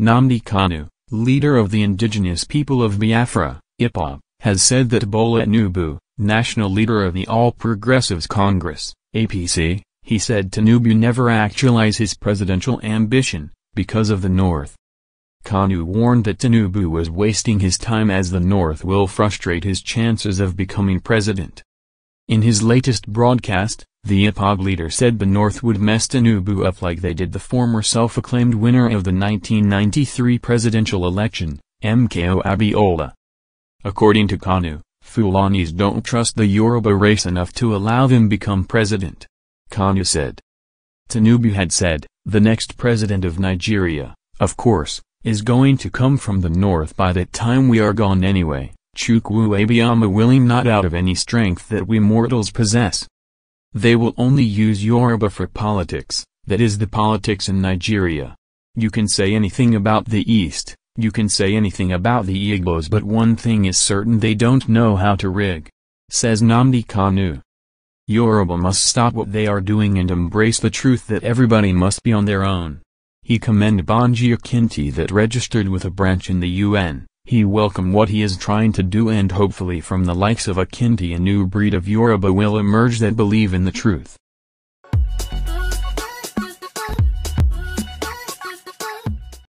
Namdi Kanu, leader of the indigenous people of Biafra, Ipa, has said that Bola Nubu, national leader of the All Progressives Congress, APC, he said Tinubu never actualize his presidential ambition, because of the North. Kanu warned that Tinubu was wasting his time as the North will frustrate his chances of becoming president. In his latest broadcast, the IPOG leader said the North would mess Tinubu up like they did the former self-acclaimed winner of the 1993 presidential election, MKO Abiola. According to Kanu, Fulanis don't trust the Yoruba race enough to allow them become president. Kanu said. Tinubu had said, the next president of Nigeria, of course, is going to come from the north by that time we are gone anyway. Chukwu Abiyama willing not out of any strength that we mortals possess. They will only use Yoruba for politics, that is the politics in Nigeria. You can say anything about the East, you can say anything about the Igbos but one thing is certain they don't know how to rig. Says Namdi Kanu. Yoruba must stop what they are doing and embrace the truth that everybody must be on their own. He commended Banji Akinti that registered with a branch in the UN. He welcome what he is trying to do and hopefully from the likes of Akinti a new breed of Yoruba will emerge that believe in the truth.